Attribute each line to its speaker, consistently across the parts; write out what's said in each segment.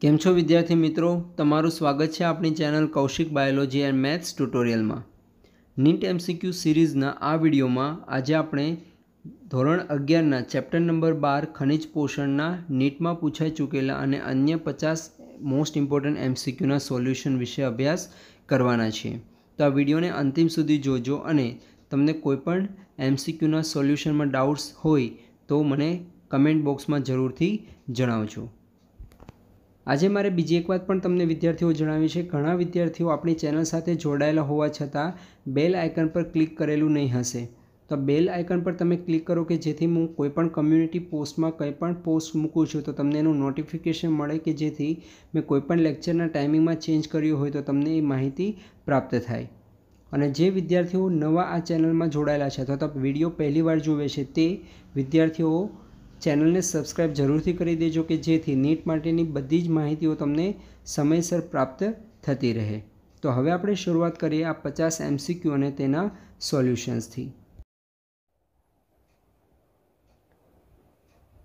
Speaker 1: કેમ છો વિદ્યાર્થી મિત્રો તમારું સ્વાગત છે આપણી channel Kaushik biology and maths ટ્યુટોરિયલમાં નીટ એમસીક્યુ સિરીઝના આ વિડીયોમાં આજે આપણે ધોરણ અગિયારના ચેપ્ટર નંબર બાર ખનિજ પોષણના નીટમાં પૂછાઈ ચૂકેલા અને અન્ય પચાસ મોસ્ટ ઇમ્પોર્ટન્ટ એમસીક્યુના સોલ્યુશન વિશે અભ્યાસ કરવાના છીએ તો આ વિડીયોને અંતિમ સુધી જોજો અને તમને કોઈપણ એમસીક્યુના સોલ્યુશનમાં ડાઉટ્સ હોય તો મને કમેન્ટ બોક્સમાં જરૂરથી જણાવજો આજે મારે બીજી એક વાત પણ તમને વિદ્યાર્થીઓ જણાવી છે ઘણા વિદ્યાર્થીઓ આપણી ચેનલ સાથે જોડાયેલા હોવા છતાં બેલ આઇકન પર ક્લિક કરેલું નહીં હશે તો બેલ આઇકન પર તમે ક્લિક કરો કે જેથી હું કોઈપણ કમ્યુનિટી પોસ્ટમાં કંઈ પણ પોસ્ટ મૂકું છું તો તમને એનું નોટિફિકેશન મળે કે જેથી મેં કોઈપણ લેક્ચરના ટાઈમિંગમાં ચેન્જ કર્યું હોય તો તમને એ માહિતી પ્રાપ્ત થાય અને જે વિદ્યાર્થીઓ નવા આ ચેનલમાં જોડાયેલા છે અથવા તો વિડીયો પહેલી વાર જુએ છે તે વિદ્યાર્થીઓ ચેનલને સબસ્ક્રાઈબ જરૂરથી કરી દેજો કે જેથી નીટ માટેની બધી જ માહિતીઓ તમને સમયસર પ્રાપ્ત થતી રહે તો હવે આપણે શરૂઆત કરીએ આ પચાસ એમસીક્યુ અને તેના સોલ્યુશન્સથી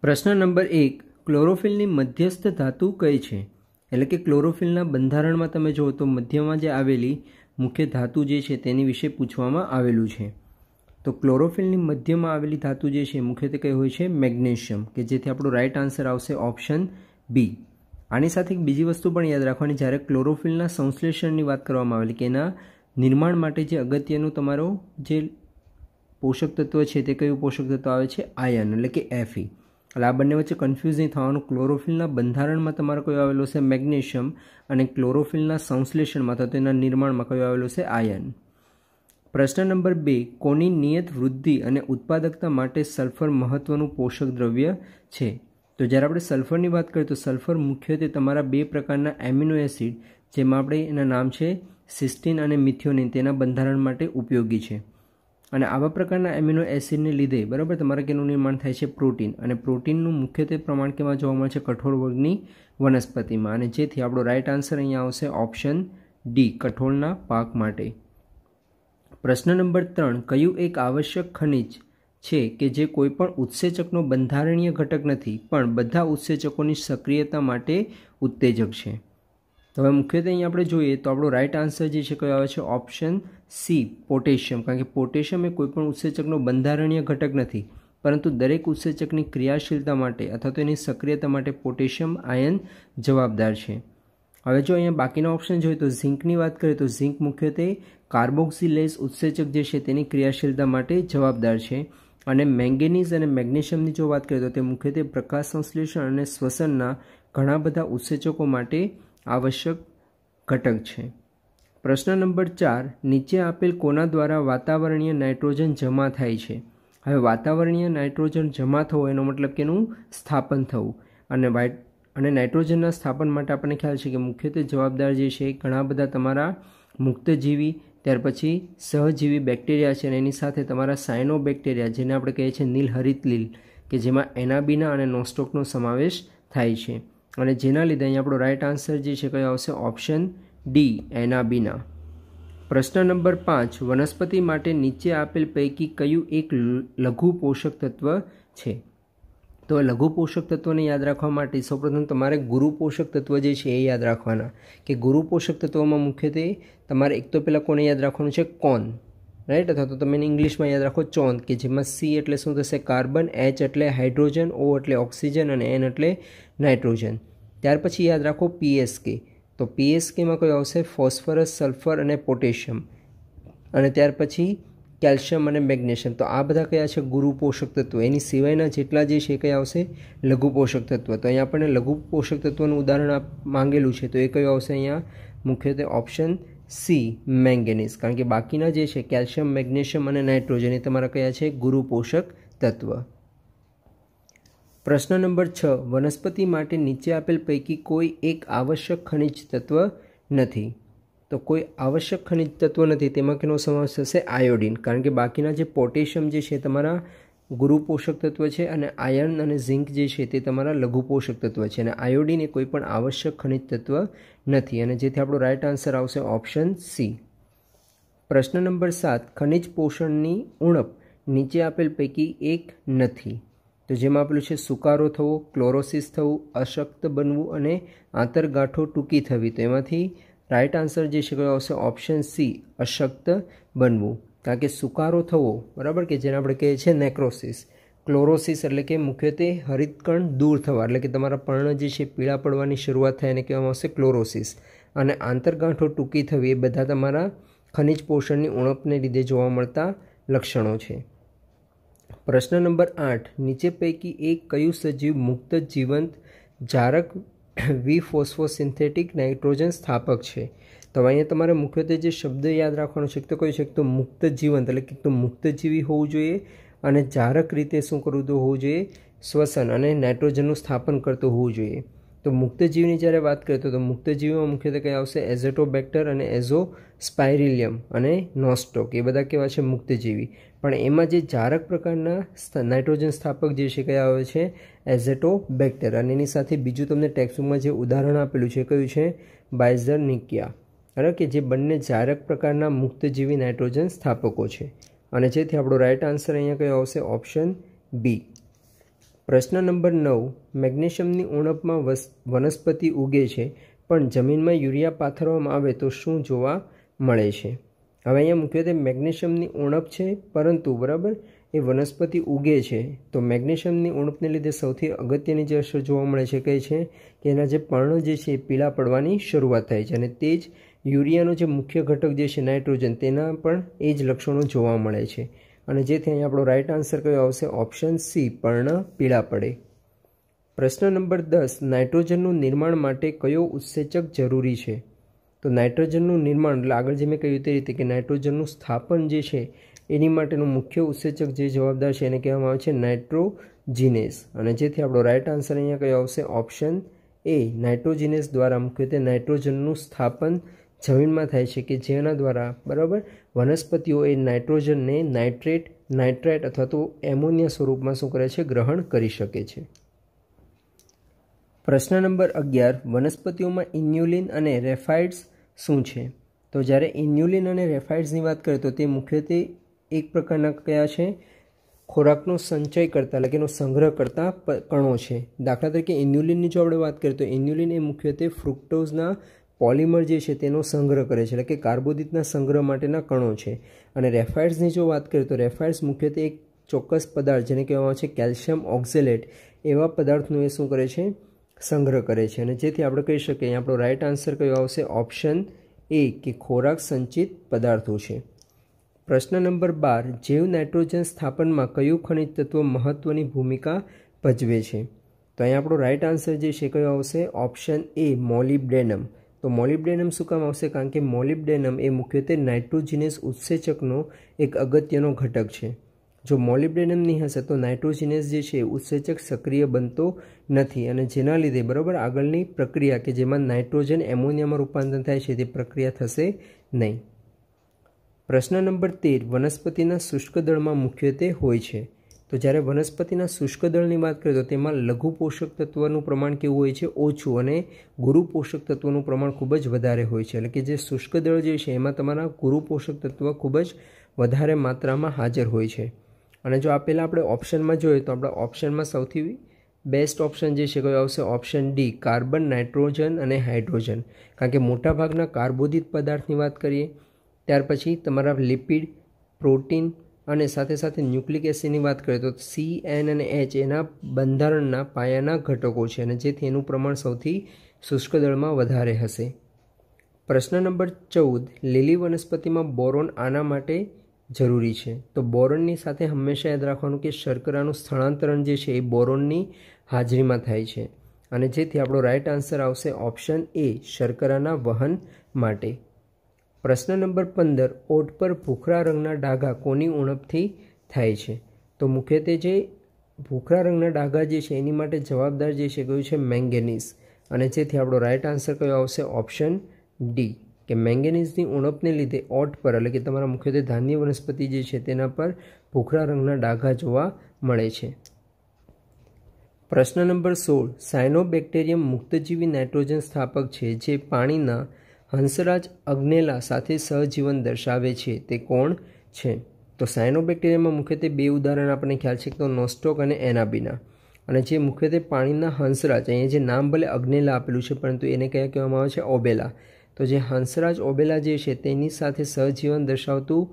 Speaker 1: પ્રશ્ન નંબર એક ક્લોરોફિલની મધ્યસ્થ ધાતુ કઈ છે એટલે કે ક્લોરોફિલના બંધારણમાં તમે જુઓ તો મધ્યમાં જે આવેલી મુખ્ય ધાતુ જે છે તેની વિશે પૂછવામાં આવેલું છે તો ક્લોરોફિલની મધ્યમાં આવેલી ધાતુ જે છે મુખ્યત્વે કઈ હોય છે મેગ્નેશિયમ કે જેથી આપણો રાઇટ આન્સર આવશે ઓપ્શન બી આની સાથે એક બીજી વસ્તુ પણ યાદ રાખવાની જ્યારે ક્લોરોફિલના સંશ્લેષણની વાત કરવામાં આવેલી કે એના નિર્માણ માટે જે અગત્યનું તમારો જે પોષક તત્વ છે તે કયું પોષક તત્વ આવે છે આયન એટલે કે એફી એટલે આ બંને વચ્ચે કન્ફ્યુઝ નહીં થવાનું ક્લોરોફિલના બંધારણમાં તમારો કયો આવેલો છે મેગ્નેશિયમ અને ક્લોરોફિલના સંશ્લેષણમાં અથવા તેના નિર્માણમાં કયો આવેલો છે આયન પ્રશ્ન નંબર બે કોની નિયત વૃદ્ધિ અને ઉત્પાદકતા માટે સલ્ફર મહત્વનું પોષક દ્રવ્ય છે તો જ્યારે આપણે સલ્ફરની વાત કરીએ તો સલ્ફર મુખ્યત્વે તમારા બે પ્રકારના એમિનો એસિડ જેમાં આપણે એના નામ છે સિસ્ટિન અને મિથિયોનિન તેના બંધારણ માટે ઉપયોગી છે અને આવા પ્રકારના એમિનો એસિડને લીધે બરાબર તમારા કેનું નિર્માણ થાય છે પ્રોટીન અને પ્રોટીનનું મુખ્યત્વે પ્રમાણ કેવા જોવા મળે છે કઠોળ વર્ગની વનસ્પતિમાં અને જેથી આપણો રાઇટ આન્સર અહીંયા આવશે ઓપ્શન ડી કઠોળના પાક માટે પ્રશ્ન નંબર ત્રણ કયું એક આવશ્યક ખનિજ છે કે જે કોઈપણ ઉત્સેચકનો બંધારણીય ઘટક નથી પણ બધા ઉત્સેચકોની સક્રિયતા માટે ઉત્તેજક છે તો હવે મુખ્યત્વે અહીં આપણે જોઈએ તો આપણો રાઇટ આન્સર જે છે કયો આવે છે ઓપ્શન સી પોટેશિયમ કારણ કે પોટેશિયમ એ કોઈપણ ઉત્સેચકનો બંધારણીય ઘટક નથી પરંતુ દરેક ઉત્સેચકની ક્રિયાશીલતા માટે અથવા તો એની સક્રિયતા માટે પોટેશિયમ આયન જવાબદાર છે હવે જો અહીંયા બાકીના ઓપ્શન જોઈએ તો ઝીંકની વાત કરીએ તો ઝીંક મુખ્યત્વે કાર્બોક્સિલેસ ઉત્સેચક જે છે તેની ક્રિયાશીલતા માટે જવાબદાર છે અને મેંગેનીઝ અને મેગ્નેશિયમની જો વાત કરીએ તો તે મુખ્યત્વે પ્રકાશ સંશ્લેષણ અને શ્વસનના ઘણા બધા ઉત્સેચકો માટે આવશ્યક ઘટક છે પ્રશ્ન નંબર ચાર નીચે આપેલ કોના દ્વારા વાતાવરણીય નાઇટ્રોજન જમા થાય છે હવે વાતાવરણીય નાઇટ્રોજન જમા થવું એનો મતલબ કે એનું સ્થાપન થવું અને વાઇટ અને નાઇટ્રોજનના સ્થાપન માટે આપણને ખ્યાલ છે કે મુખ્યત્વે જવાબદાર જે છે ઘણા બધા તમારા મુક્તજીવી ત્યાર પછી સહજીવી બેક્ટેરિયા છે અને એની સાથે તમારા સાયનો બેક્ટેરિયા જેને આપણે કહીએ છીએ નીલહરિત લીલ કે જેમાં એનાબીના અને નોસ્ટોકનો સમાવેશ થાય છે અને જેના લીધે અહીં આપણો રાઇટ આન્સર જે છે કયો આવશે ઓપ્શન ડી એનાબીના પ્રશ્ન નંબર પાંચ વનસ્પતિ માટે નીચે આપેલ પૈકી કયું એક લઘુ પોષક તત્વ છે તો લઘુ પોષક તત્વોને યાદ રાખવા માટે સૌપ્રથમ તમારે ગુરુ પોષક તત્વ જે છે એ યાદ રાખવાના કે ગુરુ પોષક તત્વોમાં મુખ્યત્વે તમારે એક તો પહેલાં કોને યાદ રાખવાનું છે કોન રાઈટ અથવા તો તમે ઇંગ્લિશમાં યાદ રાખો ચોન કે જેમાં સી એટલે શું થશે કાર્બન એચ એટલે હાઇડ્રોજન ઓ એટલે ઓક્સિજન અને એન એટલે નાઇટ્રોજન ત્યાર પછી યાદ રાખો પીએસકે તો પીએસકેમાં કયો આવશે ફોસ્ફરસ સલ્ફર અને પોટેશિયમ અને ત્યાર પછી કેલ્શિયમ અને મેગ્નેશિયમ તો આ બધા કયા છે ગુરુ પોષક તત્વો એની સિવાયના જેટલા જે છે કયા આવશે લઘુ પોષક તત્વ તો અહીંયા આપણને લઘુ પોષક તત્વનું ઉદાહરણ માંગેલું છે તો એ કયું આવશે અહીંયા મુખ્યત્વે ઓપ્શન સી મેંગેનીઝ કારણ કે બાકીના જે છે કેલ્શિયમ મેગ્નેશિયમ અને નાઇટ્રોજન એ તમારા કયા છે ગુરુ પોષક તત્વ પ્રશ્ન નંબર છ વનસ્પતિ માટે નીચે આપેલ પૈકી કોઈ એક આવશ્યક ખનિજ તત્વ નથી તો કોઈ આવશ્યક ખનિજ તત્વ નથી તેમાં કેનો સમાવેશ થશે આયોડિન કારણ કે બાકીના જે પોટેશિયમ જે છે તમારા ગુરુ પોષક તત્વ છે અને આયર્ન અને ઝિંક જે છે તે તમારા લઘુ પોષક તત્વ છે અને આયોડિન એ કોઈ પણ આવશ્યક ખનિજ તત્વ નથી અને જેથી આપણો રાઇટ આન્સર આવશે ઓપ્શન સી પ્રશ્ન નંબર સાત ખનિજ પોષણની ઉણપ નીચે આપેલ પૈકી એક નથી તો જેમાં આપેલું છે સુકારો થવો ક્લોરોસિસ થવું અશક્ત બનવું અને આંતરગાંઠો ટૂંકી થવી તો એમાંથી રાઇટ આન્સર જે છે કયો આવશે ઓપ્શન સી અશક્ત બનવું કારણ કે સુકારો થવો બરાબર કે જેને આપણે કહીએ છીએ નેક્રોસિસ ક્લોરોસિસ એટલે કે મુખ્યત્વે હરિતકણ દૂર થવા એટલે કે તમારા પર્ણ જે છે પીળા પડવાની શરૂઆત થાય એને કહેવામાં આવશે ક્લોરોસિસ અને આંતરગાંઠો ટૂંકી થવી એ બધા તમારા ખનિજ પોષણની ઉણપને લીધે જોવા મળતા લક્ષણો છે પ્રશ્ન નંબર આઠ નીચે પૈકી એક કયું સજીવ મુક્ત જીવંત જારક વી ફોસ્ફોસિન્થેટિક નાઇટ્રોજન સ્થાપક છે તો અહીંયા તમારે મુખ્યત્વે જે શબ્દ યાદ રાખવાનો છે તો કહી શકે તો મુક્ત જીવંત એટલે કે તો મુક્તજીવી હોવું જોઈએ અને જારક રીતે શું કરવું તો હોવું જોઈએ શ્વસન અને નાઇટ્રોજનનું સ્થાપન કરતું હોવું જોઈએ તો મુક્તજીવની જ્યારે વાત કરીએ તો મુક્તજીવમાં મુખ્યત્વે કઈ આવશે એઝેટોબેક્ટર અને એઝો સ્પાયરિલિયમ અને નોસ્ટોક એ બધા કેવા છે મુક્તજીવી પણ એમાં જે જારક પ્રકારના નાઇટ્રોજન સ્થાપક જે છે કયા આવે છે એઝેટોબેક્ટર અને એની સાથે બીજું તમને ટેક્સબુકમાં જે ઉદાહરણ આપેલું છે કયું છે બાયઝર નિકિયા બરાબર કે જે બંને જારક પ્રકારના મુક્તજીવી નાઇટ્રોજન સ્થાપકો છે અને જેથી આપણો રાઇટ આન્સર અહીંયા કયો આવશે ઓપ્શન બી પ્રશ્ન નંબર નવ મેગ્નેશિયમની ઉણપમાં વનસ્પતિ ઉગે છે પણ જમીનમાં યુરિયા પાથરવામાં આવે તો શું જોવા મળે છે હવે અહીંયા મુખ્યત્વે મેગ્નેશિયમની ઉણપ છે પરંતુ બરાબર એ વનસ્પતિ ઉગે છે તો મેગ્નેશિયમની ઉણપને લીધે સૌથી અગત્યની જે અસર જોવા મળે છે કઈ છે કે એના જે પર્ણો જે છે એ પીળા પડવાની શરૂઆત થાય છે અને તે જ યુરિયાનો જે મુખ્ય ઘટક જે છે નાઇટ્રોજન તેના પણ એ જ લક્ષણો જોવા મળે છે અને જેથી અહીં આપણો રાઇટ આન્સર કયો આવશે ઓપ્શન સી પર્ણ પીળા પડે પ્રશ્ન નંબર દસ નાઇટ્રોજનનું નિર્માણ માટે કયો ઉત્સેચક જરૂરી છે તો નાઇટ્રોજનનું નિર્માણ એટલે આગળ જે મેં કહ્યું તે રીતે કે નાઇટ્રોજનનું સ્થાપન જે છે એની માટેનું મુખ્ય ઉત્સેચક જે જવાબદાર છે એને કહેવામાં આવે છે નાઇટ્રોજીનેસ અને જેથી આપણો રાઇટ આન્સર અહીંયા કયો આવશે ઓપ્શન એ નાઇટ્રોજીનેસ દ્વારા મુખ્યત્વે નાઇટ્રોજનનું સ્થાપન જમીનમાં થાય છે કે જેના દ્વારા બરાબર વનસ્પતિઓ એ નાઇટ્રોજનને નાઇટ્રેટ નાઇટ્રાઇટ અથવા તો એમોનિયા સ્વરૂપમાં શું કરે છે ગ્રહણ કરી શકે છે પ્રશ્ન નંબર અગિયાર વનસ્પતિઓમાં ઇન્યુલિન અને રેફાઇડ્સ શું છે તો જ્યારે ઇન્યુલિન અને રેફાઇડ્સની વાત કરીએ તો તે મુખ્યત્વે એક પ્રકારના કયા છે ખોરાકનો સંચય કરતા એટલે કે એનો સંગ્રહ કરતા કણો છે દાખલા તરીકે ઇન્યુલિનની જો આપણે વાત કરીએ તો ઇન્યુલિન એ મુખ્યત્વે ફ્રુક્ટોઝના પોલિમર જે છે તેનો સંગ્રહ કરે છે એટલે કે કાર્બોદિતના સંગ્રહ માટેના કણો છે અને રેફાઇડ્સની જો વાત કરીએ તો રેફાઇડ્સ મુખ્યત્વે એક ચોક્કસ પદાર્થ જેને કહેવામાં આવે છે કેલ્શિયમ ઓક્ઝેલેટ એવા પદાર્થનું એ શું કરે છે સંગ્રહ કરે છે અને જેથી આપણે કહી શકીએ અહીંયા આપણો રાઇટ આન્સર કયો આવશે ઓપ્શન એ કે ખોરાક સંચિત પદાર્થો છે પ્રશ્ન નંબર બાર જૈવ નાઇટ્રોજન સ્થાપનમાં કયું ખનિજ તત્વ મહત્ત્વની ભૂમિકા ભજવે છે તો અહીંયા આપણો રાઇટ આન્સર જે છે કયો આવશે ઓપ્શન એ મોલિબ્ડેનમ તો મોલિબ્ડેનમ શું કામ આવશે કારણ કે મોલિબ્ડેનમ એ મુખ્યત્વે નાઇટ્રોજિનેસ ઉત્સેચકનો એક અગત્યનો ઘટક છે જો મોલિબ્ડેનમ નહીં હશે તો નાઇટ્રોજિનેસ જે છે ઉત્સેચક સક્રિય બનતો નથી અને જેના લીધે બરાબર આગળની પ્રક્રિયા કે જેમાં નાઇટ્રોજન એમોનિયામાં રૂપાંતર થાય છે તે પ્રક્રિયા થશે નહીં પ્રશ્ન નંબર તેર વનસ્પતિના શુષ્ક દળમાં મુખ્યત્વે હોય છે તો જ્યારે વનસ્પતિના શુષ્ક દળની વાત કરીએ તો તેમાં લઘુ પોષક તત્વનું પ્રમાણ કેવું હોય છે ઓછું અને ગુરુ પોષક તત્વનું પ્રમાણ ખૂબ જ વધારે હોય છે એટલે કે જે શુષ્ક દળ જે છે એમાં તમારા ગુરુ પોષક તત્વ ખૂબ જ વધારે માત્રામાં હાજર હોય છે અને જો આપેલા આપણે ઓપ્શનમાં જોઈએ તો આપણે ઓપ્શનમાં સૌથી બેસ્ટ ઓપ્શન જે છે કયો આવશે ઓપ્શન ડી કાર્બન નાઇટ્રોજન અને હાઇડ્રોજન કારણ કે મોટાભાગના કાર્બોદિત પદાર્થની વાત કરીએ ત્યાર પછી તમારા લિપિડ પ્રોટીન અને સાથે સાથે ન્યુક્લિક એસિડની વાત કરીએ તો સી એન અને એચ એના બંધારણના પાયાના ઘટકો છે અને જેથી એનું પ્રમાણ સૌથી શુષ્ક દળમાં વધારે હશે પ્રશ્ન નંબર ચૌદ લીલી વનસ્પતિમાં બોરોન આના માટે જરૂરી છે તો બોરોનની સાથે હંમેશા યાદ રાખવાનું કે શર્કરાનું સ્થળાંતરણ જે છે એ બોરોનની હાજરીમાં થાય છે અને જેથી આપણો રાઇટ આન્સર આવશે ઓપ્શન એ શર્કરાના વહન માટે પ્રશ્ન નંબર પંદર ઓટ પર ભૂખરા રંગના ડાઘા કોની ઉણપથી થાય છે તો મુખ્યત્વે જે ભૂખરા રંગના ડાઘા જે છે એની માટે જવાબદાર જે છે કયું છે મેંગેનીઝ અને જેથી આપણો રાઇટ આન્સર કયો આવશે ઓપ્શન ડી કે મેંગેનીઝની ઉણપને લીધે ઓટ પર એટલે કે તમારા મુખ્યત્વે ધાન્ય વનસ્પતિ જે છે તેના પર ભૂખરા રંગના ડાઘા જોવા મળે છે પ્રશ્ન નંબર સોળ સાયનોબેક્ટેરિયમ મુક્તજીવી નાઇટ્રોજન સ્થાપક છે જે પાણીના હંસરાજ અગ્નેલા સાથે સહજીવન દર્શાવે છે તે કોણ છે તો સાયનોબેક્ટેરિયામાં મુખ્યત્વે બે ઉદાહરણ આપણને ખ્યાલ છે તો નોસ્ટોક અને એનાબીના અને જે મુખ્યત્વે પાણીના હંસરાજ અહીંયા જે નામ ભલે અગ્નેલા આપેલું છે પરંતુ એને કયા કહેવામાં આવે છે ઓબેલા તો જે હંસરાજ ઓબેલા જે છે તેની સાથે સહજીવન દર્શાવતું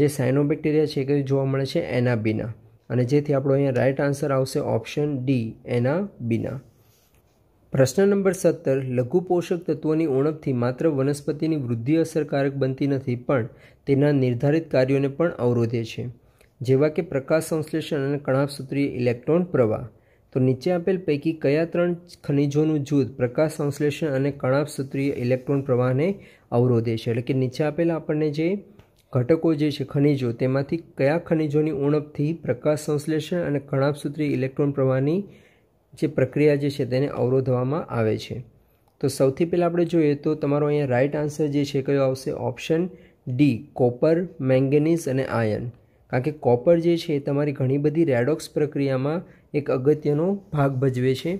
Speaker 1: જે સાયનોબેક્ટેરિયા છે કે જોવા મળે છે એના બીના અને જેથી આપણો અહીંયા રાઇટ આન્સર આવશે ઓપ્શન ડી એના બીના પ્રશ્ન નંબર સત્તર લઘુ પોષક તત્વોની ઉણપથી માત્ર વનસ્પતિની વૃદ્ધિ અસરકારક બનતી નથી પણ તેના નિર્ધારિત કાર્યોને પણ અવરોધે છે જેવા કે પ્રકાશ સંશ્લેષણ અને કણાપસૂત્રીય ઇલેક્ટ્રોન પ્રવાહ તો નીચે આપેલ પૈકી કયા ત્રણ ખનિજોનું જૂથ પ્રકાશ સંશ્લેષણ અને કણાપસૂત્રીય ઇલેક્ટ્રોન પ્રવાહને અવરોધે છે એટલે કે નીચે આપેલા આપણને જે ઘટકો જે છે ખનિજો તેમાંથી કયા ખનિજોની ઉણપથી પ્રકાશ સંશ્લેષણ અને કણાભસૂત્રીય ઇલેક્ટ્રોન પ્રવાહની જે પ્રક્રિયા જે છે તેને અવરોધવામાં આવે છે તો સૌથી પહેલાં આપણે જોઈએ તો તમારો અહીંયા રાઇટ આન્સર જે છે કયો આવશે ઓપ્શન ડી કોપર મેંગેનીઝ અને આયન કારણ કે કોપર જે છે એ તમારી ઘણી બધી રેડોક્સ પ્રક્રિયામાં એક અગત્યનો ભાગ ભજવે છે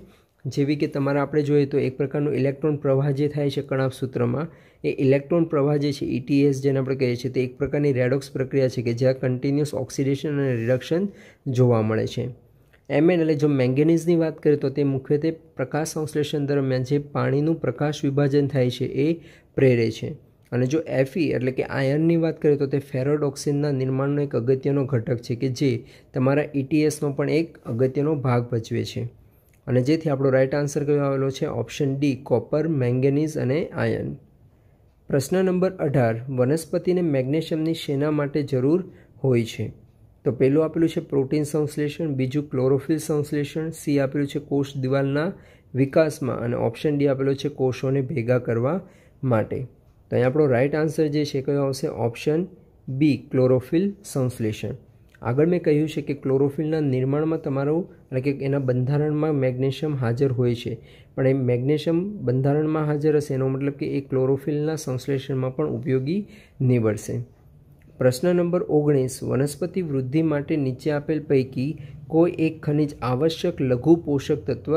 Speaker 1: જેવી કે તમારે આપણે જોઈએ તો એક પ્રકારનું ઇલેક્ટ્રોન પ્રવાહ જે થાય છે કણાપ સૂત્રમાં એ ઇલેક્ટ્રોન પ્રવાહ જે છે ઇટીએસ e જેને આપણે કહીએ છીએ તે એક પ્રકારની રેડોક્સ પ્રક્રિયા છે કે જ્યાં કન્ટિન્યુઅસ ઓક્સિડેશન અને રિડક્શન જોવા મળે છે એમએન એટલે જો મેંગેનીઝની વાત કરીએ તો તે મુખ્યત્વે પ્રકાશ સંશ્લેષણ દરમિયાન જે પાણીનું પ્રકાશ વિભાજન થાય છે એ પ્રેરે છે અને જો એફી એટલે કે આયર્નની વાત કરીએ તો તે ફેરોડોક્સિનના નિર્માણનો એક અગત્યનો ઘટક છે કે જે તમારા ઇટીએસનો e પણ એક અગત્યનો ભાગ ભજવે છે અને જેથી આપણો રાઇટ આન્સર કયો આવેલો છે ઓપ્શન ડી કોપર મેંગેનીઝ અને આયર્ન પ્રશ્ન નંબર અઢાર વનસ્પતિને મેગ્નેશિયમની શેના માટે જરૂર હોય છે તો પહેલું આપેલું છે પ્રોટીન સંશ્લેષણ બીજું ક્લોરોફિલ સંશ્લેષણ સી આપેલું છે કોષ દિવાલના વિકાસમાં અને ઓપ્શન ડી આપેલો છે કોષોને ભેગા કરવા માટે તો અહીં આપણો રાઇટ આન્સર જે છે કયો આવશે ઓપ્શન બી ક્લોરોફિલ સંશ્લેષણ આગળ મેં કહ્યું છે કે ક્લોરોફિલના નિર્માણમાં તમારું એટલે કે એના બંધારણમાં મેગ્નેશિયમ હાજર હોય છે પણ એ મેગ્નેશિયમ બંધારણમાં હાજર હશે એનો મતલબ કે એ ક્લોરોફિલના સંશ્લેષણમાં પણ ઉપયોગી નીવડશે પ્રશ્ન નંબર ઓગણીસ વનસ્પતિ વૃદ્ધિ માટે નીચે આપેલ પૈકી કોઈ એક ખનિજ આવશ્યક લઘુ પોષક તત્વ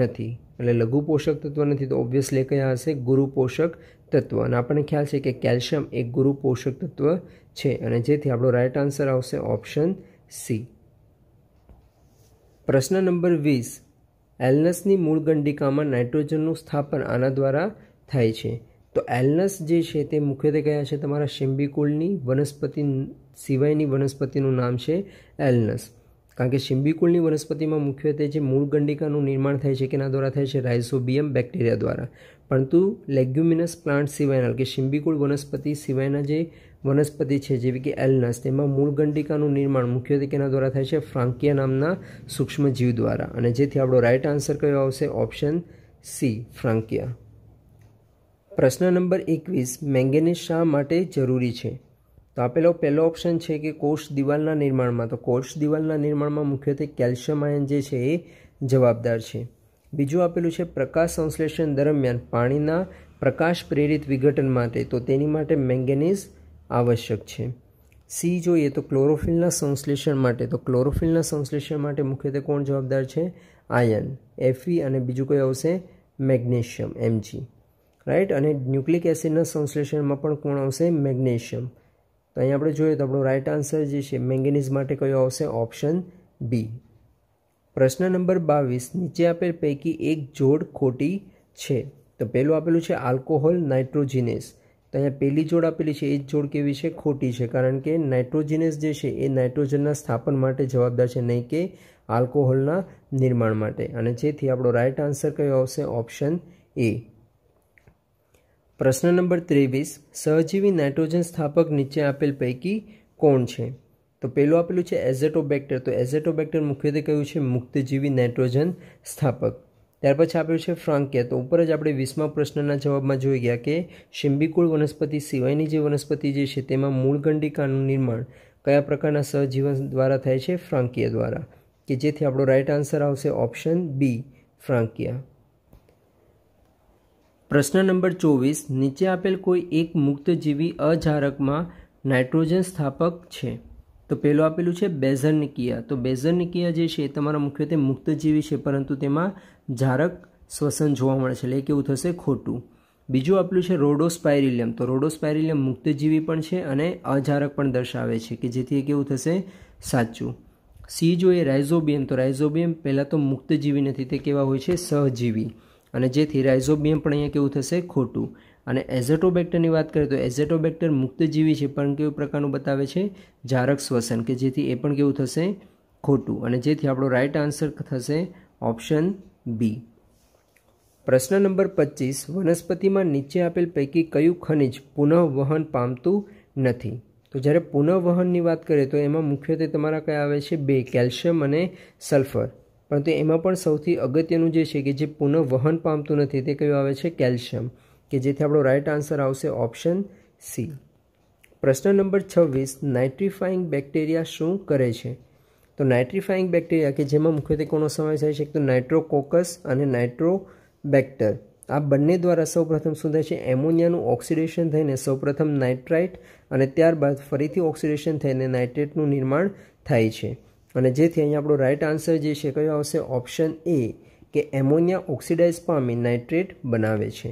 Speaker 1: નથી એટલે લઘુ પોષક તત્વ નથી તો ઓબ્વિયસલી કયા હશે ગુરુ પોષક તત્વ અને આપણને ખ્યાલ છે કે કેલ્શિયમ એ ગુરુ પોષક તત્વ છે અને જેથી આપણો રાઇટ આન્સર આવશે ઓપ્શન સી પ્રશ્ન નંબર વીસ એલનસની મૂળ ગંડિકામાં નાઇટ્રોજનનું સ્થાપન આના દ્વારા થાય છે તો એલનસ જે છે તે મુખ્યત્વે કયા છે તમારા શિમ્બીકુળની વનસ્પતિ સિવાયની વનસ્પતિનું નામ છે એલનસ કારણ કે શિમ્બીકુળની વનસ્પતિમાં મુખ્યત્વે જે મૂળ ગંડિકાનું નિર્માણ થાય છે કેના દ્વારા થાય છે રાઇઝોબિયમ બેક્ટેરિયા દ્વારા પરંતુ લેગ્યુમિનસ પ્લાન્ટ સિવાયના કે શિમ્બીકુળ વનસ્પતિ સિવાયના જે વનસ્પતિ છે જેવી કે એલનસ તેમાં મૂળ ગંડિકાનું નિર્માણ મુખ્યત્વે કેના દ્વારા થાય છે ફ્રાંકિયા નામના સૂક્ષ્મજીવ દ્વારા અને જેથી આપણો રાઇટ આન્સર કયો આવશે ઓપ્શન સી ફ્રાંકિયા પ્રશ્ન નંબર એકવીસ મેંગેનીઝ શા માટે જરૂરી છે તો આપેલો પહેલો ઓપ્શન છે કે કોષ દિવાલના નિર્માણમાં તો કોષ દિવાલના નિર્માણમાં મુખ્યત્વે કેલ્શિયમ આયન જે છે એ જવાબદાર છે બીજું આપેલું છે પ્રકાશ સંશ્લેષણ દરમિયાન પાણીના પ્રકાશ પ્રેરિત વિઘટન માટે તો તેની માટે મેંગેનીઝ આવશ્યક છે સી જોઈએ તો ક્લોરોફિલના સંશ્લેષણ માટે તો ક્લોરોફિલના સંશ્લેષણ માટે મુખ્યત્વે કોણ જવાબદાર છે આયન એફી અને બીજું કયું આવશે મેગ્નેશિયમ એમજી રાઈટ અને ન્યુક્લિક એસિડના સંશ્લેષણમાં પણ કોણ આવશે મેગ્નેશિયમ તો અહીં આપણે જોઈએ તો આપણો રાઈટ આન્સર જે છે મેંગેનીઝ માટે કયો આવશે ઓપ્શન બી પ્રશ્ન નંબર બાવીસ નીચે આપેલ પૈકી એક જોડ ખોટી છે તો પહેલું આપેલું છે આલ્કોહોલ નાઇટ્રોજિનેસ તો અહીંયા પહેલી જોડ આપેલી છે એ જ જોડ કેવી છે ખોટી છે કારણ કે નાઇટ્રોજિનસ જે છે એ નાઇટ્રોજનના સ્થાપન માટે જવાબદાર છે નહીં કે આલ્કોહોલના નિર્માણ માટે અને જેથી આપણો રાઇટ આન્સર કયો આવશે ઓપ્શન એ પ્રશ્ન નંબર ત્રેવીસ સહજીવી નાઇટ્રોજન સ્થાપક નીચે આપેલ પૈકી કોણ છે તો પહેલું આપેલું છે એઝેટોબેક્ટર તો એઝેટોબેક્ટર મુખ્યત્વે કયું છે મુક્તજીવી નાઇટ્રોજન સ્થાપક ત્યાર પછી આપ્યું છે ફ્રાંકિયા તો ઉપર જ આપણે વીસમા પ્રશ્નના જવાબમાં જોઈ ગયા કે શિંબીકુળ વનસ્પતિ સિવાયની જે વનસ્પતિ જે છે તેમાં મૂળગંડિકાનું નિર્માણ કયા પ્રકારના સહજીવન દ્વારા થાય છે ફ્રાંકિયા દ્વારા કે જેથી આપણો રાઇટ આન્સર આવશે ઓપ્શન બી ફ્રાંકિયા પ્રશ્ન નંબર ચોવીસ નીચે આપેલ કોઈ એક મુક્તજીવી અજારકમાં નાઇટ્રોજન સ્થાપક છે તો પહેલું આપેલું છે બેઝરનિકિયા તો બેઝરનિકિયા જે છે એ તમારા મુખ્યત્વે મુક્તજીવી છે પરંતુ તેમાં જારક શ્વસન જોવા મળે છે એટલે કેવું થશે ખોટું બીજું આપેલું છે રોડોસ્પાયરિલિયમ તો રોડોસ્પાયરિલિયમ મુક્તજીવી પણ છે અને અજારક પણ દર્શાવે છે કે જેથી એ કેવું થશે સાચું સી જોઈએ રાઇઝોબિયમ તો રાઇઝોબિયમ પહેલાં તો મુક્તજીવી નથી તે કેવા હોય છે સહજીવી અને જેથી રાઇઝોબિયમ પણ અહીંયા કેવું થશે ખોટું અને એઝેટોબેક્ટરની વાત કરીએ તો એઝેટોબેક્ટર મુક્તજીવી છે પણ કેવું પ્રકારનું બતાવે છે જારક શ્વસન કે જેથી એ પણ કેવું થશે ખોટું અને જેથી આપણો રાઇટ આન્સર થશે ઓપ્શન બી પ્રશ્ન નંબર પચીસ વનસ્પતિમાં નીચે આપેલ પૈકી કયું ખનિજ પુનઃવહન પામતું નથી તો જ્યારે પુનઃવહનની વાત કરીએ તો એમાં મુખ્યત્વે તમારા કયા આવે છે બે કેલ્શિયમ અને સલ્ફર પરંતુ એમાં પણ સૌથી અગત્યનું જે છે કે જે પુનઃ વહન પામતું નથી તે કયું આવે છે કેલ્શિયમ કે જેથી આપણો રાઇટ આન્સર આવશે ઓપ્શન સી પ્રશ્ન નંબર છવ્વીસ નાઇટ્રીફાઇંગ બેક્ટેરિયા શું કરે છે તો નાઇટ્રીફાઇંગ બેક્ટેરિયા કે જેમાં મુખ્યત્વે કોનો સમાવેશ થાય છે તો નાઇટ્રોકોકસ અને નાઇટ્રોબેક્ટર આ બંને દ્વારા સૌપ્રથમ શું થાય છે એમોનિયાનું ઓક્સિડેશન થઈને સૌપ્રથમ નાઇટ્રાઇટ અને ત્યારબાદ ફરીથી ઓક્સિડેશન થઈને નાઇટ્રેટનું નિર્માણ થાય છે અને જેથી અહીંયા આપણો રાઇટ આન્સર જે છે કયો આવશે ઓપ્શન એ કે એમોનિયા ઓક્સિડાઇઝ પામી નાઇટ્રેટ બનાવે છે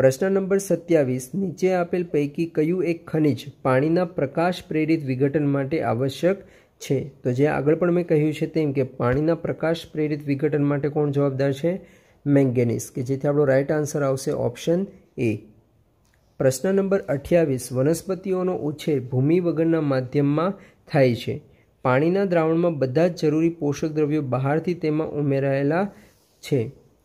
Speaker 1: પ્રશ્ન નંબર સત્યાવીસ નીચે આપેલ પૈકી કયું એક ખનિજ પાણીના પ્રકાશ પ્રેરિત વિઘટન માટે આવશ્યક છે તો જે આગળ પણ મેં કહ્યું છે તેમ કે પાણીના પ્રકાશ પ્રેરિત વિઘટન માટે કોણ જવાબદાર છે મેંગેનિસ કે જેથી આપણો રાઇટ આન્સર આવશે ઓપ્શન એ પ્રશ્ન નંબર અઠ્યાવીસ વનસ્પતિઓનો ઉછેર ભૂમિ વગરના માધ્યમમાં થાય છે પાણીના દ્રાવણમાં બધા જ જરૂરી પોષક દ્રવ્યો બહારથી તેમાં ઉમેરાયેલા છે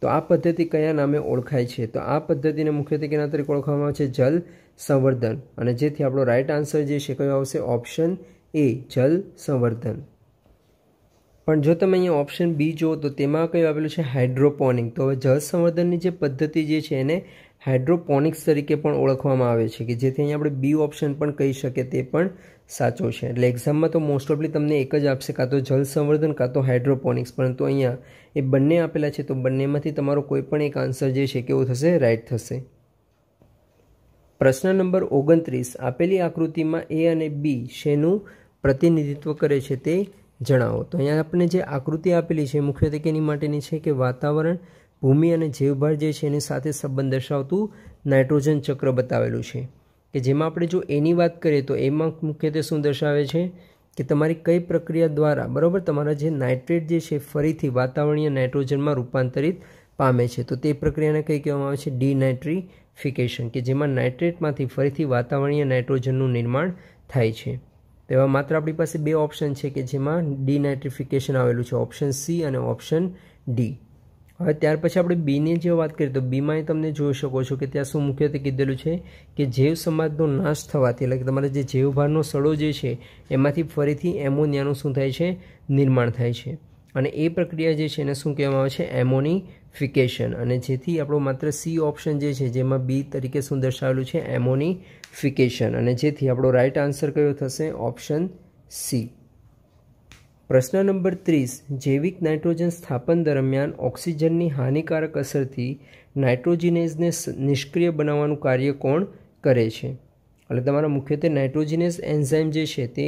Speaker 1: તો આ પદ્ધતિ કયા નામે ઓળખાય છે તો આ પદ્ધતિને મુખ્યત્વે કેના તરીકે ઓળખવામાં આવે છે જલ સંવર્ધન અને જેથી આપણો રાઇટ આન્સર જે છે કયો આવશે ઓપ્શન એ જલ સંવર્ધન પણ જો તમે અહીંયા ઓપ્શન બી જુઓ તો તેમાં કયું આવેલું છે હાઇડ્રોપોનિક તો હવે જળ સંવર્ધનની જે પદ્ધતિ જે છે એને હાઇડ્રોપોનિક્સ તરીકે પણ ઓળખવામાં આવે છે કે જેથી અહીંયા આપણે બી ઓપ્શન પણ કહી શકીએ તે પણ સાચો છે એટલે એક્ઝામમાં તો મોસ્ટ ઓફલી તમને એક જ આપશે કાં તો જલ સંવર્ધન કાં તો હાઇડ્રોપોનિક્સ પરંતુ અહીંયા એ બંને આપેલા છે તો બંનેમાંથી તમારો કોઈ પણ એક આન્સર જે છે કેવો થશે રાઈટ થશે પ્રશ્ન નંબર ઓગણત્રીસ આપેલી આકૃતિમાં એ અને બી શેનું પ્રતિનિધિત્વ કરે છે તે જણાવો તો અહીંયા આપણે જે આકૃતિ આપેલી છે મુખ્યત્વે કેની માટેની છે કે વાતાવરણ ભૂમિ અને જીવભાર જે છે એની સાથે સંબંધ દર્શાવતું નાઇટ્રોજન ચક્ર બતાવેલું છે કે જેમાં આપણે જો એની વાત કરીએ તો એમાં મુખ્યત્વે શું દર્શાવે છે કે તમારી કઈ પ્રક્રિયા દ્વારા બરાબર તમારા જે નાઇટ્રેટ જે છે ફરીથી વાતાવરણીય નાઇટ્રોજનમાં રૂપાંતરિત પામે છે તો તે પ્રક્રિયાને કંઈ કહેવામાં આવે છે ડીનાઇટ્રીફિકેશન કે જેમાં નાઇટ્રેટમાંથી ફરીથી વાતાવરણીય નાઇટ્રોજનનું નિર્માણ થાય છે એવા માત્ર આપણી પાસે બે ઓપ્શન છે કે જેમાં ડીનાઇટ્રિફિકેશન આવેલું છે ઓપ્શન સી અને ઓપ્શન ડી હવે ત્યાર પછી આપણે બીની જે વાત કરીએ તો બીમાં તમને જોઈ શકો છો કે ત્યાં શું મુખ્યત્વે કીધેલું છે કે જૈવ સમાજનો નાશ થવાથી એટલે કે તમારા જે જૈવભારનો સડો જે છે એમાંથી ફરીથી એમોનિયાનું શું થાય છે નિર્માણ થાય છે અને એ પ્રક્રિયા જે છે એને શું કહેવામાં આવે છે એમોનિફિકેશન અને જેથી આપણો માત્ર સી ઓપ્શન જે છે જેમાં બી તરીકે શું દર્શાવેલું છે એમોનિફિકેશન અને જેથી આપણો રાઇટ આન્સર કયો થશે ઓપ્શન સી પ્રશ્ન નંબર ત્રીસ જૈવિક નાઇટ્રોજન સ્થાપન દરમિયાન ઓક્સિજનની હાનિકારક અસરથી નાઇટ્રોજિનેઝને નિષ્ક્રિય બનાવવાનું કાર્ય કોણ કરે છે એટલે તમારા મુખ્યત્વે નાઇટ્રોજિનેઝ એન્ઝાઇમ જે છે તે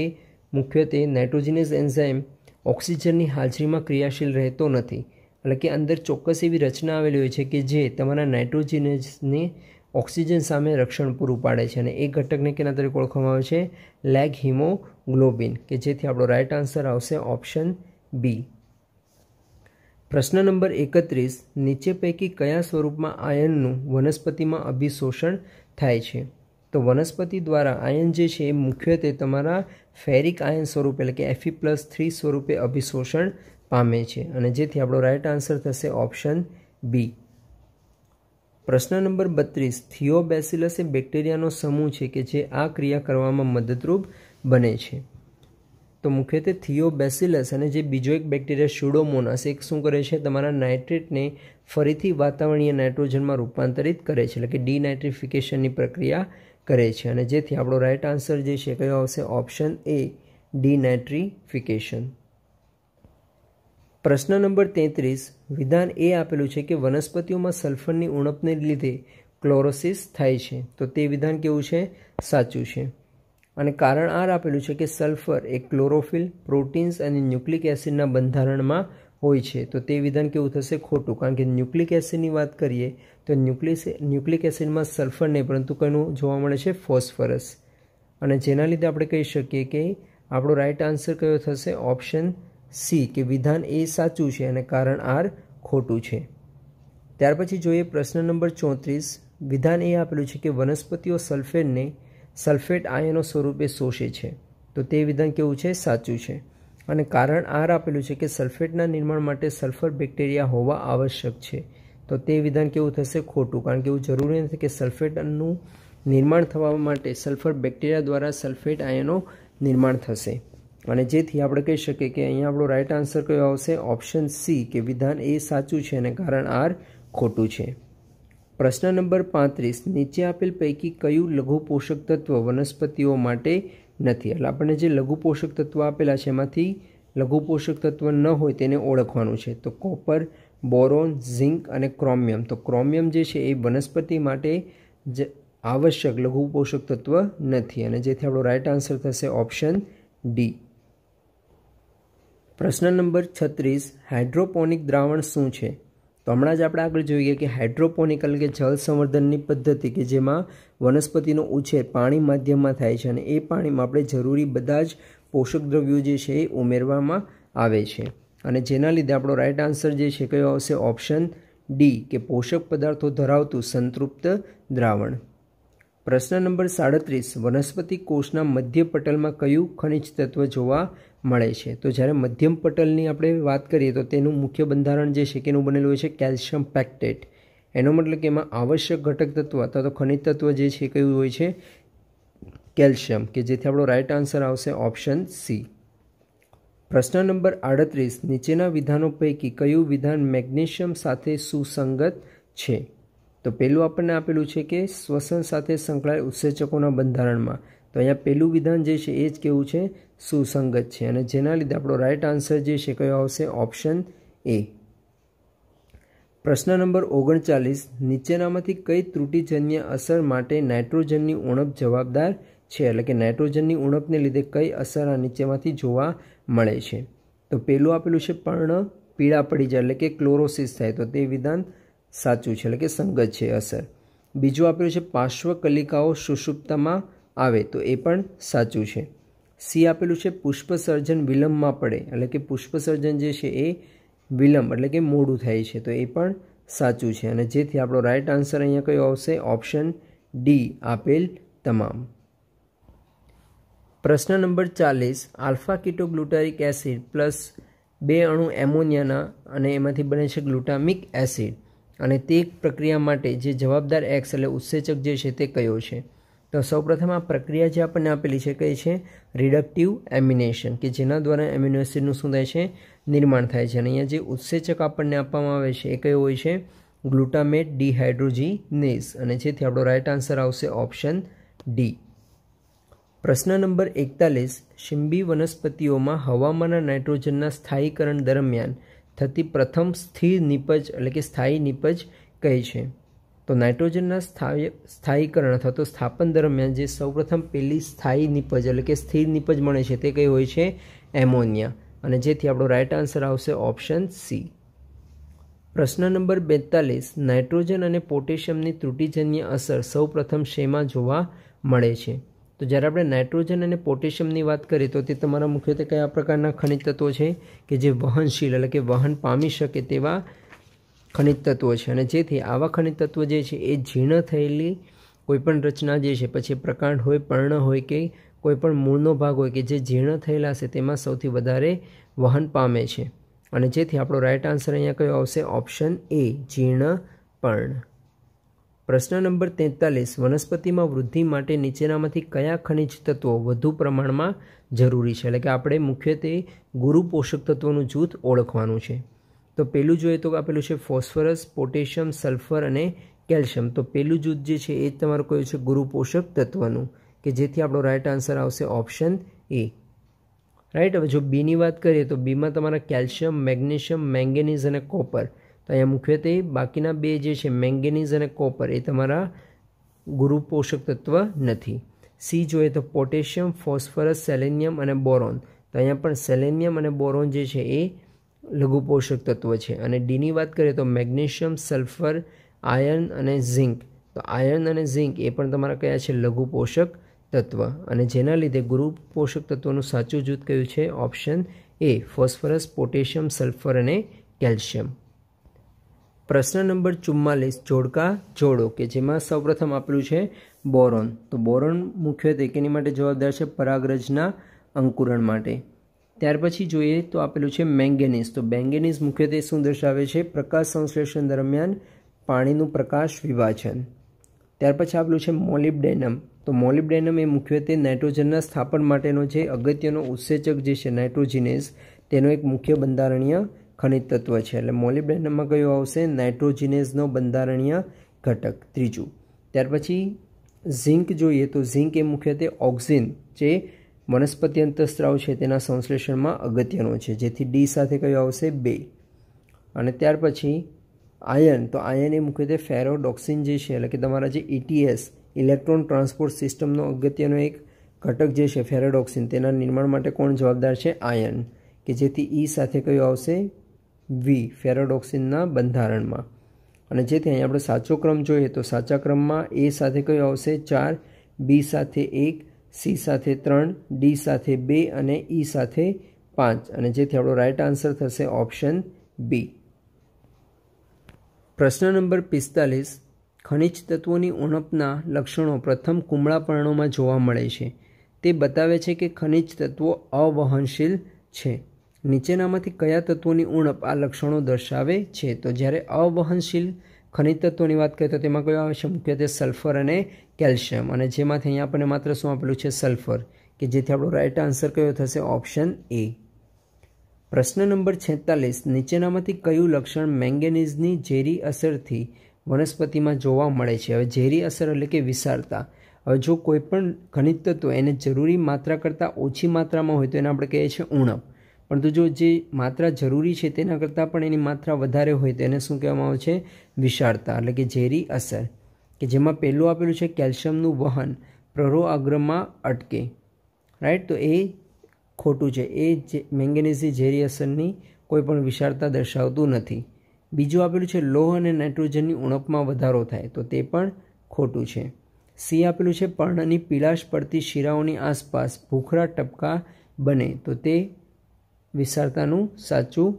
Speaker 1: મુખ્યત્વે નાઇટ્રોજિનેઝ એન્ઝાઇમ ઓક્સિજનની હાજરીમાં ક્રિયાશીલ રહેતો નથી એટલે કે અંદર ચોક્કસ એવી રચના આવેલી હોય છે કે જે તમારા નાઇટ્રોજિનેઝને ઓક્સિજન સામે રક્ષણ પૂરું પાડે છે અને એ ઘટકને કેના તરીકે ઓળખવામાં આવે છે લેગ હિમો ગ્લોબિન કે જેથી આપણો રાઇટ આન્સર આવશે ઓપ્શન બી પ્રશ્ન નંબર એકત્રીસ નીચે પૈકી કયા સ્વરૂપમાં આયનનું વનસ્પતિમાં અભિશોષણ થાય છે તો વનસ્પતિ દ્વારા આયન જે છે એ મુખ્યત્વે તમારા ફેરિક આયન સ્વરૂપ એટલે કે એફી પ્લસ થ્રી સ્વરૂપે અભિશોષણ પામે છે અને જેથી આપણો રાઇટ આન્સર થશે ઓપ્શન બી પ્રશ્ન નંબર બત્રીસ થિયોબેસિલસ એ બેક્ટેરિયાનો સમૂહ છે કે જે આ ક્રિયા કરવામાં મદદરૂપ બને છે તો મુખ્યત્વે થિયોબેસિલસ અને જે બીજો એક બેક્ટેરિયા સ્યુડોમોનાસ એક શું કરે છે તમારા નાઇટ્રેટને ફરીથી વાતાવરણીય નાઇટ્રોજનમાં રૂપાંતરિત કરે છે એટલે કે ડીનાઇટ્રિફિકેશનની પ્રક્રિયા કરે છે અને જેથી આપણો રાઇટ આન્સર જે છે કયો આવશે ઓપ્શન એ ડીનાઇટ્રિફિકેશન પ્રશ્ન નંબર તેત્રીસ વિધાન એ આપેલું છે કે વનસ્પતિઓમાં સલ્ફરની ઉણપને લીધે ક્લોરોસિસ થાય છે તો તે વિધાન કેવું છે સાચું છે અને કારણ આર આપેલું છે કે સલ્ફર એ ક્લોરોફિલ પ્રોટીન્સ અને ન્યુક્લિક એસિડના બંધારણમાં હોય છે તો તે વિધાન કેવું થશે ખોટું કારણ કે ન્યુક્લિક એસિડની વાત કરીએ તો ન્યુક્લિસ ન્યુક્લિક એસિડમાં સલ્ફર નહીં પરંતુ કયું જોવા મળે છે ફોસ્ફરસ અને જેના લીધે આપણે કહી શકીએ કે આપણો રાઇટ આન્સર કયો થશે ઓપ્શન સી કે વિધાન એ સાચું છે અને કારણ આર ખોટું છે ત્યાર પછી જોઈએ પ્રશ્ન નંબર ચોત્રીસ વિધાન એ આપેલું છે કે વનસ્પતિઓ સલ્ફેટને સલ્ફેટ આયનો સ્વરૂપે શોષે છે તો તે વિધાન કેવું છે સાચું છે અને કારણ આર આપેલું છે કે સલ્ફેટના નિર્માણ માટે સલ્ફર બેક્ટેરિયા હોવા આવશ્યક છે તો તે વિધાન કેવું થશે ખોટું કારણ કે એવું જરૂરી નથી કે સલ્ફેટનું નિર્માણ થવા માટે સલ્ફર બેક્ટેરિયા દ્વારા સલ્ફેટ આયનો નિર્માણ થશે અને જેથી આપણે કહી શકીએ કે અહીંયા આપણો રાઇટ આન્સર કયો આવશે ઓપ્શન સી કે વિધાન એ સાચું છે અને કારણ આર ખોટું છે પ્રશ્ન નંબર પાંત્રીસ નીચે આપેલ પૈકી કયું લઘુ પોષક તત્વ વનસ્પતિઓ માટે નથી એટલે આપણને જે લઘુ પોષક તત્વ આપેલા છે એમાંથી લઘુ પોષક તત્વ ન હોય તેને ઓળખવાનું છે તો કોપર બોરોન ઝિંક અને ક્રોમિયમ તો ક્રોમિયમ જે છે એ વનસ્પતિ માટે જ આવશ્યક લઘુ પોષક તત્વ નથી અને જેથી આપણો રાઈટ આન્સર થશે ઓપ્શન ડી પ્રશ્ન નંબર છત્રીસ હાઇડ્રોપોનિક દ્રાવણ શું છે તો હમણાં જ આપણે આગળ જોઈએ કે હાઇડ્રોપોનિકલ કે જળ સંવર્ધનની પદ્ધતિ કે જેમાં વનસ્પતિનો ઉછેર પાણી માધ્યમમાં થાય છે અને એ પાણીમાં આપણે જરૂરી બધા જ પોષક દ્રવ્યો જે છે એ ઉમેરવામાં આવે છે અને જેના લીધે આપણો રાઇટ આન્સર જે છે કયો આવશે ઓપ્શન ડી કે પોષક પદાર્થો ધરાવતું સંતૃપ્ત દ્રાવણ પ્રશ્ન નંબર સાડત્રીસ વનસ્પતિ કોષના મધ્ય પટલમાં કયું ખનિજ તત્વ જોવા મળે છે તો જ્યારે મધ્યમ પટલની આપણે વાત કરીએ તો તેનું મુખ્ય બંધારણ જે છે કેનું બનેલું હોય છે કેલ્શિયમ પેક્ટેટ એનો મતલબ કે એમાં આવશ્યક ઘટક તત્વ અથવા તો ખનિજ તત્વ જે છે કયું હોય છે કેલ્શિયમ કે જેથી આપણો રાઇટ આન્સર આવશે ઓપ્શન સી પ્રશ્ન નંબર આડત્રીસ નીચેના વિધાનો પૈકી કયું વિધાન મેગ્નેશિયમ સાથે સુસંગત છે તો પહેલું આપણને આપેલું છે કે શ્વસન સાથે સંકળાયેલ ઉત્સેચકોના બંધારણમાં તો અહીંયા પહેલું વિધાન જે છે એ જ કેવું છે સુસંગત છે અને જેના લીધે આપણો રાઇટ આન્સર જે છે કયો આવશે ઓપ્શન એ પ્રશ્ન નંબર ઓગણચાલીસ નીચેનામાંથી કઈ ત્રુટિજન્ય અસર માટે નાઇટ્રોજનની ઉણપ જવાબદાર છે એટલે કે નાઇટ્રોજનની ઉણપને લીધે કઈ અસર આ નીચેમાંથી જોવા મળે છે તો પહેલું આપેલું છે પર્ણ પીળા પડી જાય એટલે કે ક્લોરોસિસ થાય તો તે વિધાન સાચું છે એટલે કે સંગત છે અસર બીજું આપ્યું છે પાર્શ્વકલિકાઓ સુષુપ્તમાં આવે તો એ પણ સાચું છે સી આપેલું છે પુષ્પસર્જન વિલંબમાં પડે એટલે કે પુષ્પસર્જન જે છે એ વિલંબ એટલે કે મોડું થાય છે તો એ પણ સાચું છે અને જેથી આપણો રાઇટ આન્સર અહીંયા કયો આવશે ઓપ્શન ડી આપેલ તમામ પ્રશ્ન નંબર ચાલીસ આલ્ફા કિટોગ્લુટારિક એસિડ પ્લસ બે અણુ એમોનિયાના અને એમાંથી બને છે ગ્લુટામિક એસિડ અને તે પ્રક્રિયા માટે જે જવાબદાર એક્સ એટલે ઉત્સેચક જે છે તે કયો છે તો સૌપ્રથમ આ પ્રક્રિયા જે આપણને આપેલી છે કઈ છે રિડક્ટિવ એમિનેશન કે જેના દ્વારા એમિનો એસિડનું શું થાય છે નિર્માણ થાય છે અને અહીંયા જે ઉત્સેચક આપણને આપવામાં આવે છે એ કયો હોય છે ગ્લુટામેટ ડિહાઇડ્રોજીનેસ અને જેથી આપણો રાઇટ આન્સર આવશે ઓપ્શન ડી પ્રશ્ન નંબર એકતાલીસ શિંબી વનસ્પતિઓમાં હવામાનના નાઇટ્રોજનના સ્થાયીકરણ દરમિયાન થતી પ્રથમ સ્થિર નિપજ એટલે કે સ્થાયી નિપજ કહે છે તો નાઇટ્રોજનના સ્થાય સ્થાયીકરણ અથવા તો સ્થાપન દરમિયાન જે સૌપ્રથમ પહેલી સ્થાયી નિપજ એટલે કે સ્થિર નિપજ મળે છે તે કઈ હોય છે એમોનિયા અને જેથી આપણો રાઇટ આન્સર આવશે ઓપ્શન સી પ્રશ્ન નંબર બેતાલીસ નાઇટ્રોજન અને પોટેશિયમની ત્રુટિજન્ય અસર સૌપ્રથમ શેમાં જોવા મળે છે તો જ્યારે આપણે નાઇટ્રોજન અને પોટેશિયમની વાત કરીએ તો તે તમારા મુખ્યત્વે કયા પ્રકારના ખનિજ તત્વો છે કે જે વહનશીલ એટલે કે વહન પામી શકે તેવા ખનિજ તત્વો છે અને જેથી આવા ખનિજ તત્વો જે છે એ જીર્ણ થયેલી કોઈપણ રચના જે છે પછી પ્રકાંડ હોય પર્ણ હોય કે કોઈપણ મૂળનો ભાગ હોય કે જે જીર્ણ થયેલા હશે તેમાં સૌથી વધારે વહન પામે છે અને જેથી આપણો રાઇટ આન્સર અહીંયા કયો આવશે ઓપ્શન એ જીર્ણ પર્ણ પ્રશ્ન નંબર તેતાલીસ વનસ્પતિમાં વૃદ્ધિ માટે નીચેનામાંથી કયા ખનિજ તત્વો વધુ પ્રમાણમાં જરૂરી છે એટલે કે આપણે મુખ્યત્વે ગુરુ પોષક તત્વોનું જૂથ ઓળખવાનું છે તો પેલું જોઈએ તો આપેલું છે ફોસ્ફરસ પોટેશિયમ સલ્ફર અને કેલ્શિયમ તો પેલું જૂથ જે છે એ તમારું કયું છે ગુરુ પોષક તત્વનું કે જેથી આપણો રાઇટ આન્સર આવશે ઓપ્શન એ રાઈટ હવે જો બીની વાત કરીએ તો બીમાં તમારા કેલ્શિયમ મેગ્નેશિયમ મેંગેનીઝ અને કોપર તો અહીંયા મુખ્યત્વે બાકીના બે જે છે મેંગેનીઝ અને કોપર એ તમારા ગુરુ પોષક તત્વ નથી સી જોઈએ તો પોટેશિયમ ફોસ્ફરસ સેલેનિયમ અને બોરોન તો અહીંયા પણ સેલેનિયમ અને બોરોન જે છે એ લઘુ પોષક તત્વ છે અને ડીની વાત કરીએ તો મેગ્નેશિયમ સલ્ફર આયર્ન અને ઝિંક તો આયર્ન અને ઝિંક એ પણ તમારા કયા છે લઘુ પોષક તત્વ અને જેના લીધે ગુરુ પોષક તત્વનું સાચું જૂથ કયું છે option A phosphorus potassium sulphur અને કેલ્શિયમ પ્રશ્ન નંબર ચુમ્માલીસ જોડકા જોડો કે જેમાં સૌપ્રથમ આપેલું છે બોરોન તો બોરોન મુખ્યત્વે કેની માટે જવાબદાર છે પરાગરજના અંકુરણ માટે ત્યાર પછી જોઈએ તો આપેલું છે મેંગેનીઝ તો મેંગેનીઝ મુખ્યત્વે શું દર્શાવે છે પ્રકાશ સંશ્લેષણ દરમિયાન પાણીનું પ્રકાશ વિભાજન ત્યાર પછી આપેલું છે મોલિબડેનમ તો મોલિબડેનમ એ મુખ્યત્વે નાઇટ્રોજનના સ્થાપન માટેનો જે અગત્યનો ઉત્સેચક જે છે નાઇટ્રોજિનેઝ તેનો એક મુખ્ય બંધારણીય ખનિજ તત્વ છે એટલે મોલિબ્ડેનમમાં કયો આવશે નાઇટ્રોજિનેઝનો બંધારણીય ઘટક ત્રીજું ત્યાર પછી ઝીંક જોઈએ તો ઝીંક એ મુખ્યત્વે ઓક્સિન જે વનસ્પતિ અંતસ્ત્રાવ છે તેના સંશ્લેષણમાં અગત્યનો છે જેથી ડી સાથે કયો આવશે બે અને ત્યાર પછી આયન તો આયન એ મુખ્યત્વે ફેરોડોક્સિન જે છે એટલે કે તમારા જે ઇટીએસ ઇલેક્ટ્રોન ટ્રાન્સપોર્ટ સિસ્ટમનો અગત્યનો એક ઘટક જે છે ફેરોડોક્સિન તેના નિર્માણ માટે કોણ જવાબદાર છે આયન કે જેથી ઈ e સાથે કયો આવશે વી ફેરોડોક્સિનના બંધારણમાં અને જેથી અહીં આપણે સાચો ક્રમ જોઈએ તો સાચા ક્રમમાં એ સાથે કયો આવશે ચાર બી સાથે એક સી સાથે ત્રણ ડી સાથે બે અને ઈ e સાથે પાંચ અને જેથી આપણો રાઇટ આન્સર થશે ઓપ્શન બી પ્રશ્ન નંબર પિસ્તાલીસ ખનિજ તત્વોની ઉણપના લક્ષણો પ્રથમ કુમળાપર્ણોમાં જોવા મળે છે તે બતાવે છે કે ખનિજ તત્વો અવહનશીલ છે નીચેનામાંથી કયા તત્વોની ઉણપ આ લક્ષણો દર્શાવે છે તો જ્યારે અવહનશીલ ખનિજ તત્વોની વાત કરીએ તો તેમાં કયો આવે છે મુખ્યત્વે સલ્ફર અને કેલ્શિયમ અને જેમાંથી અહીંયા આપણને માત્ર શું આપેલું છે સલ્ફર કે જેથી આપણો રાઇટ આન્સર કયો થશે ઓપ્શન એ પ્રશ્ન નંબર છેતાલીસ નીચેનામાંથી કયું લક્ષણ મેંગેનીઝની ઝેરી અસરથી વનસ્પતિમાં જોવા મળે છે હવે ઝેરી અસર એટલે કે વિસારતા હવે જો કોઈ પણ ખનિજ તત્વ એને જરૂરી માત્રા કરતાં ઓછી માત્રામાં હોય તો એને આપણે કહીએ છીએ ઉણપ પરંતુ જો જે માત્રા જરૂરી છે તેના કરતાં પણ એની માત્રા વધારે હોય તો એને શું કહેવામાં આવે છે વિશાળતા એટલે કે ઝેરી અસર કે જેમાં પહેલું આપેલું છે કેલ્શિયમનું વહન પ્રરો અગ્રમાં અટકે રાઈટ તો એ ખોટું છે એ જે મેંગેનીઝની ઝેરી અસરની કોઈપણ વિશાળતા દર્શાવતું નથી બીજું આપેલું છે લોહ અને નાઇટ્રોજનની ઉણપમાં વધારો થાય તો તે પણ ખોટું છે સી આપેલું છે પર્ણની પીળાશ પડતી શીરાઓની આસપાસ ભૂખરા ટપકા બને તો તે વિશાળતાનું સાચું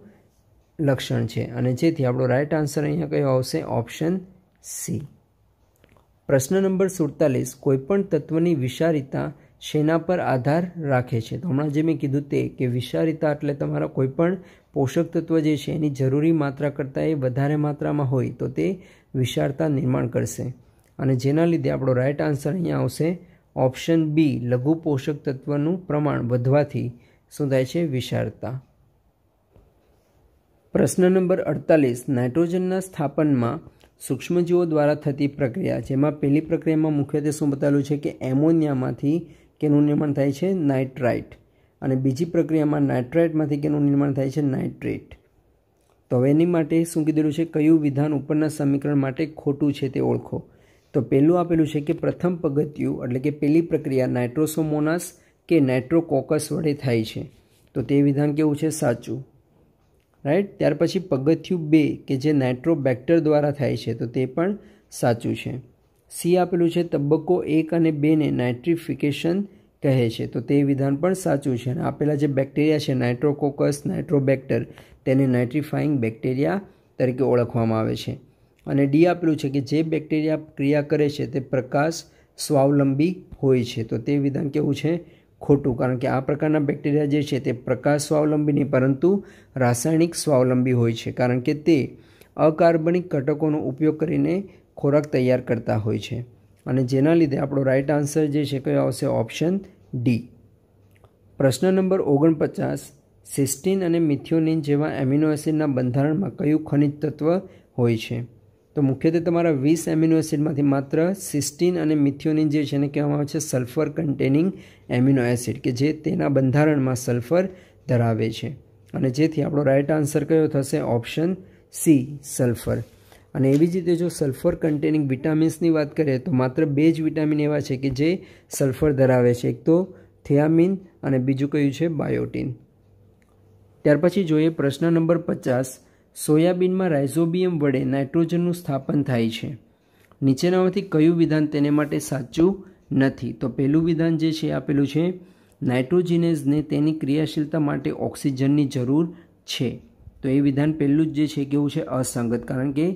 Speaker 1: લક્ષણ છે અને જેથી આપણો રાઇટ આન્સર અહીંયા કયો આવશે ઓપ્શન સી પ્રશ્ન નંબર સુડતાલીસ કોઈપણ તત્વની વિશારિતા શેના પર આધાર રાખે છે તો હમણાં જે મેં કીધું તે કે વિશારિતા એટલે તમારા કોઈપણ પોષક તત્વ જે છે એની જરૂરી માત્રા કરતાં એ વધારે માત્રામાં હોય તો તે વિશાળતા નિર્માણ કરશે અને જેના લીધે આપણો રાઇટ આન્સર અહીંયા આવશે ઓપ્શન બી લઘુ પોષક તત્વનું પ્રમાણ વધવાથી શું થાય છે વિશાળતા પ્રશ્ન નંબર અડતાલીસ નાઇટ્રોજનના સ્થાપનમાં સૂક્ષ્મજીવો દ્વારા થતી પ્રક્રિયા જેમાં પહેલી પ્રક્રિયામાં મુખ્યત્વે શું બતાવેલું છે કે એમોનિયામાંથી કેનું નિર્માણ થાય છે નાઇટ્રાઇટ અને બીજી પ્રક્રિયામાં નાઇટ્રાઇટમાંથી કેનું નિર્માણ થાય છે નાઇટ્રેટ તો હવે એની માટે શું કીધેલું છે કયું વિધાન ઉપરના સમીકરણ માટે ખોટું છે તે ઓળખો તો પહેલું આપેલું છે કે પ્રથમ પગથિયું એટલે કે પહેલી પ્રક્રિયા નાઇટ્રોસોમોનાસ કે નાઇટ્રોકોકસ વડે થાય છે તો તે વિધાન કેવું છે સાચું રાઈટ ત્યાર પછી પગથિયું બે કે જે નાઇટ્રોબેક્ટર દ્વારા થાય છે તો તે પણ સાચું છે સી આપેલું છે તબક્કો એક અને બેને નાઇટ્રિફિકેશન કહે છે તો તે વિધાન પણ સાચું છે અને આપેલા જે બેક્ટેરિયા છે નાઇટ્રોકોકસ નાઇટ્રોબેક્ટર તેને નાઇટ્રિફાઇંગ બેક્ટેરિયા તરીકે ઓળખવામાં આવે છે અને ડી આપેલું છે કે જે બેક્ટેરિયા ક્રિયા કરે છે તે પ્રકાશ સ્વાવલંબી હોય છે તો તે વિધાન કેવું છે ખોટું કારણ કે આ પ્રકારના બેક્ટેરિયા જે છે તે પ્રકાશ સ્વાવલંબી નહીં પરંતુ રાસાયણિક સ્વાવલંબી હોય છે કારણ કે તે અકાર્બનિક ઘટકોનો ઉપયોગ કરીને ખોરાક તૈયાર કરતા હોય છે અને જેના લીધે આપણો રાઇટ આન્સર જે છે કયો આવશે ઓપ્શન ડી પ્રશ્ન નંબર ઓગણપચાસ સિસ્ટીન અને મિથ્યોનિન જેવા એમિનો એસિડના બંધારણમાં કયું ખનિજ તત્વ હોય છે તો મુખ્યત્વે તમારા વીસ એમિનો એસિડમાંથી માત્ર સિસ્ટીન અને મિથિયોનિન જે છે એને કહેવામાં આવે છે સલ્ફર કન્ટેનિંગ એમિનો એસિડ કે જે તેના બંધારણમાં સલ્ફર ધરાવે છે અને જેથી આપણો રાઇટ આન્સર કયો થશે ઓપ્શન સી સલ્ફર અને એવી જ રીતે જો સલ્ફર કન્ટેનિંગ વિટામિન્સની વાત કરીએ તો માત્ર બે જ વિટામિન એવા છે કે જે સલ્ફર ધરાવે છે એક તો થિયામિન અને બીજું કયું છે બાયોટિન ત્યાર પછી જોઈએ પ્રશ્ન નંબર પચાસ સોયાબીનમાં રાઇઝોબિયમ વડે નાઇટ્રોજનનું સ્થાપન થાય છે નીચેનામાંથી કયું વિધાન તેને માટે સાચું નથી તો પહેલું વિધાન જે છે આપેલું છે નાઇટ્રોજિનેઝને તેની ક્રિયાશીલતા માટે ઓક્સિજનની જરૂર છે તો એ વિધાન પહેલું જ જે છે કેવું છે અસંગત કારણ કે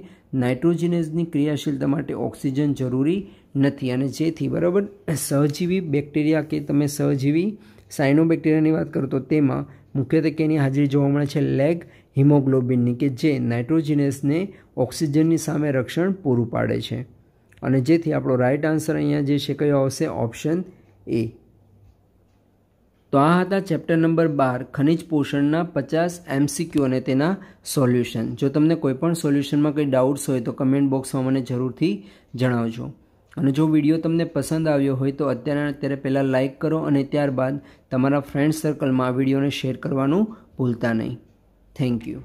Speaker 1: નાઇટ્રોજિનેઝની ક્રિયાશીલતા માટે ઓક્સિજન જરૂરી નથી અને જેથી બરાબર સહજીવી બેક્ટેરિયા કે તમે સહજીવી સાયનોબેક્ટેરિયાની વાત કરો તો તેમાં મુખ્યત્વે કેની હાજરી જોવા મળે છે લેગ હિમોગ્લોબિનની કે જે નાઇટ્રોજિનસને ઓક્સિજનની સામે રક્ષણ પૂરું પાડે છે અને જેથી આપણો રાઇટ આન્સર અહીંયા જે છે કયો આવશે ઓપ્શન એ તો આ હતા ચેપ્ટર નંબર બાર ખનિજ પોષણના પચાસ એમસીક્યુ અને તેના સોલ્યુશન જો તમને કોઈપણ સોલ્યુશનમાં કંઈ ડાઉટ્સ હોય તો કમેન્ટ બોક્સમાં મને જરૂરથી જણાવજો અને જો વિડીયો તમને પસંદ આવ્યો હોય તો અત્યારે અત્યારે પહેલાં લાઇક કરો અને ત્યારબાદ તમારા ફ્રેન્ડ સર્કલમાં આ વિડીયોને શેર કરવાનું ભૂલતા નહીં થેન્ક યુ